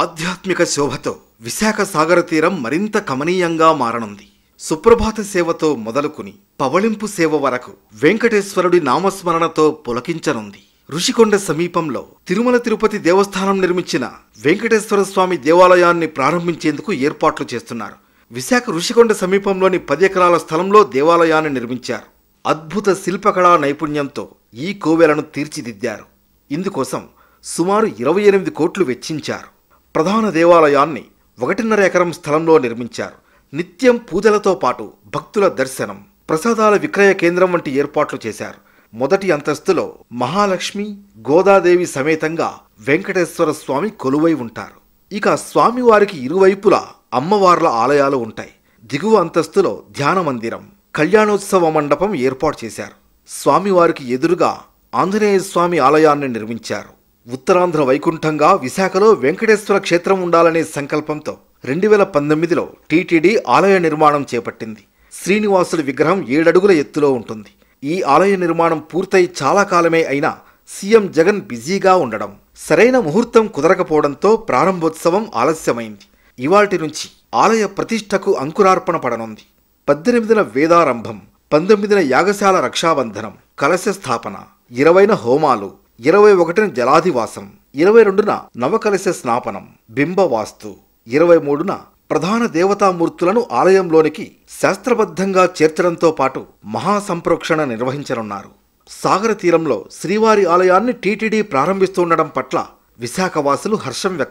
ఆధ్యాత్మిక శోభతో విశాఖ సాగర తీరం మరింత కమనీయంగా మారనుంది సుప్రభాత సేవతో మొదలుకుని పవళింపు సేవ వరకు వెంకటేశ్వరుడి నామస్మరణతో పులకించనుంది ఋషికొండ సమీపంలో తిరుమల తిరుపతి దేవస్థానం నిర్మించిన వెంకటేశ్వర స్వామి దేవాలయాన్ని ప్రారంభించేందుకు ఏర్పాట్లు చేస్తున్నారు విశాఖ ఋషికొండ సమీపంలోని పది ఎకరాల స్థలంలో దేవాలయాన్ని నిర్మించారు అద్భుత శిల్పకళా నైపుణ్యంతో ఈ కోవెలను తీర్చిదిద్దారు ఇందుకోసం సుమారు ఇరవై ఎనిమిది కోట్లు వెచ్చించారు ప్రధాన దేవాలయాన్ని ఒకటిన్నర ఎకరం స్థలంలో నిర్మించారు నిత్యం పూజలతో పాటు భక్తుల దర్శనం ప్రసాదాల విక్రయ కేంద్రం వంటి ఏర్పాట్లు చేశారు మొదటి అంతస్తులో మహాలక్ష్మి గోదాదేవి సమేతంగా వెంకటేశ్వర స్వామి కొలువై ఉంటారు ఇక స్వామివారికి ఇరువైపులా అమ్మవార్ల ఆలయాలు ఉంటాయి దిగువ అంతస్తులో ధ్యాన మందిరం కళ్యాణోత్సవ మండపం ఏర్పాటు చేశారు స్వామివారికి ఎదురుగా ఆంజనేయ స్వామి ఆలయాన్ని నిర్మించారు ఉత్తరాంధ్ర వైకుంఠంగా విశాఖలో వెంకటేశ్వర క్షేత్రం ఉండాలనే సంకల్పంతో రెండు వేల పంతొమ్మిదిలో టీటీడీ ఆలయ నిర్మాణం చేపట్టింది శ్రీనివాసుడి విగ్రహం ఏడడుగుల ఎత్తులో ఉంటుంది ఈ ఆలయ నిర్మాణం పూర్తయి చాలా కాలమే అయినా సీఎం జగన్ బిజీగా ఉండడం సరైన ముహూర్తం కుదరకపోవడంతో ప్రారంభోత్సవం ఆలస్యమైంది ఇవాటి నుంచి ఆలయ ప్రతిష్టకు అంకురార్పణ పడనుంది పద్దెనిమిదిన వేదారంభం పంతొమ్మిదిన యాగశాల రక్షాబంధనం కలశ స్థాపన ఇరవైన హోమాలు ఇరవై ఒకటిన జలాధివాసం ఇరవై రెండున నవకలశ స్నాపనం బింబవాస్తు ఇరవై మూడున ప్రధాన దేవతామూర్తులను ఆలయంలోనికి శాస్త్రబద్ధంగా చేర్చడంతో పాటు మహాసంప్రోక్షణ నిర్వహించనున్నారు సాగర తీరంలో శ్రీవారి ఆలయాన్ని టీటీడీ ప్రారంభిస్తుండడం పట్ల విశాఖవాసులు హర్షం వ్యక్తం